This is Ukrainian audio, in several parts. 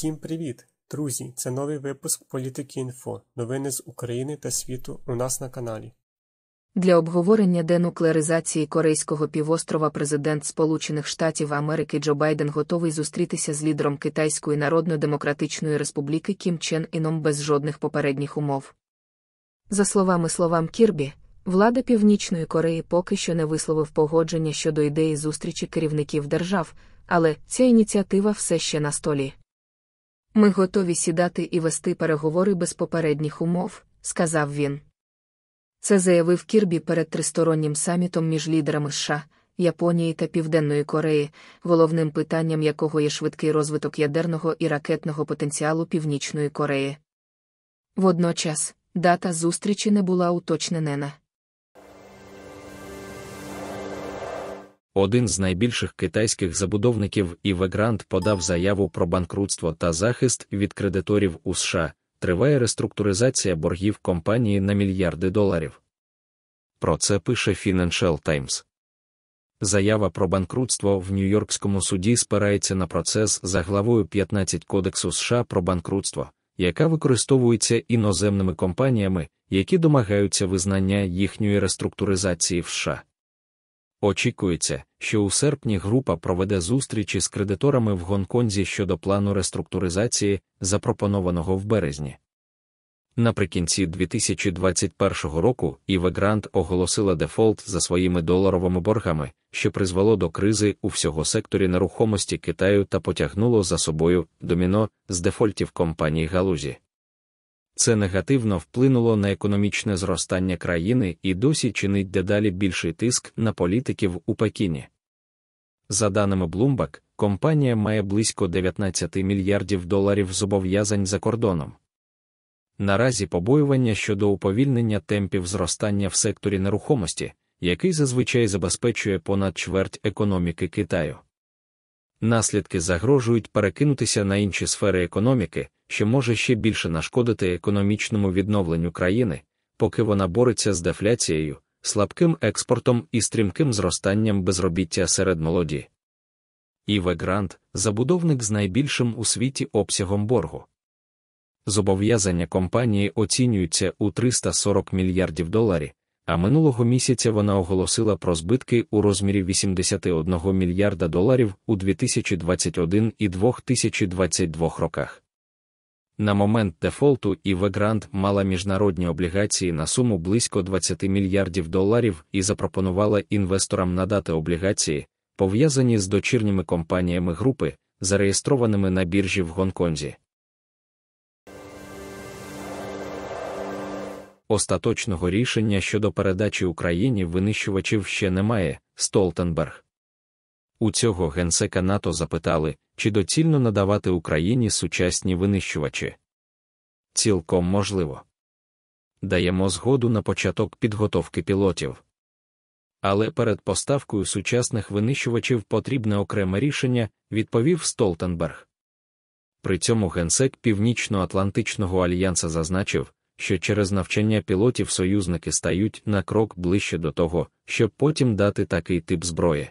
Всім привіт, друзі! Це новий випуск Політики інфо, новини з України та світу у нас на каналі. Для обговорення денуклеаризації Корейського півострова президент Сполучених Штатів Америки Джо Байден готовий зустрітися з лідером Китайської Народно-Демократичної Республіки Кім Чен Іном без жодних попередніх умов. За словами словам Кірбі, влада Північної Кореї поки що не висловив погодження щодо ідеї зустрічі керівників держав, але ця ініціатива все ще на столі. Ми готові сідати і вести переговори без попередніх умов, сказав він. Це заявив Кірбі перед тристороннім самітом між лідерами США, Японії та Південної Кореї, головним питанням якого є швидкий розвиток ядерного і ракетного потенціалу Північної Кореї. Водночас дата зустрічі не була уточненена. один з найбільших китайських забудовників Івегрант подав заяву про банкрутство та захист від кредиторів у США. Триває реструктуризація боргів компанії на мільярди доларів. Про це пише Financial Times. Заява про банкрутство в Нью-Йоркському суді спирається на процес за главою 15 Кодексу США про банкрутство, яка використовується іноземними компаніями, які домагаються визнання їхньої реструктуризації в США. Очікується, що у серпні група проведе зустрічі з кредиторами в Гонконзі щодо плану реструктуризації, запропонованого в березні. Наприкінці 2021 року Іве Грант оголосила дефолт за своїми доларовими боргами, що призвело до кризи у всього секторі нерухомості Китаю та потягнуло за собою доміно з дефольтів компаній галузі. Це негативно вплинуло на економічне зростання країни і досі чинить дедалі більший тиск на політиків у Пекіні. За даними Bloomberg, компанія має близько 19 мільярдів доларів зобов'язань за кордоном. Наразі побоювання щодо уповільнення темпів зростання в секторі нерухомості, який зазвичай забезпечує понад чверть економіки Китаю наслідки загрожують перекинутися на інші сфери економіки, що може ще більше нашкодити економічному відновленню країни, поки вона бореться з дефляцією, слабким експортом і стрімким зростанням безробіття серед молоді. Іве Грант забудовник з найбільшим у світі обсягом боргу. Зобов'язання компанії оцінюються у 340 мільярдів доларів, а минулого місяця вона оголосила про збитки у розмірі 81 мільярда доларів у 2021 і 2022 роках. На момент дефолту ІВ Грант мала міжнародні облігації на суму близько 20 мільярдів доларів і запропонувала інвесторам надати облігації, пов'язані з дочірніми компаніями групи, зареєстрованими на біржі в Гонконзі. Остаточного рішення щодо передачі Україні винищувачів ще немає, Столтенберг. У цього генсека НАТО запитали, чи доцільно надавати Україні сучасні винищувачі. Цілком можливо. Даємо згоду на початок підготовки пілотів. Але перед поставкою сучасних винищувачів потрібне окреме рішення, відповів Столтенберг. При цьому генсек Північно-Атлантичного альянса зазначив, що через навчання пілотів союзники стають на крок ближче до того, щоб потім дати такий тип зброї.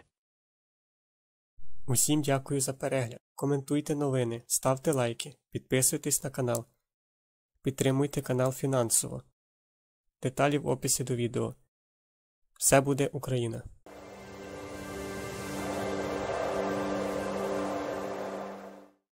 Усім дякую за перегляд. Коментуйте новини, ставте лайки, підписуйтесь на канал. Підтримуйте канал фінансово. Деталі в описі до відео. Все буде Україна!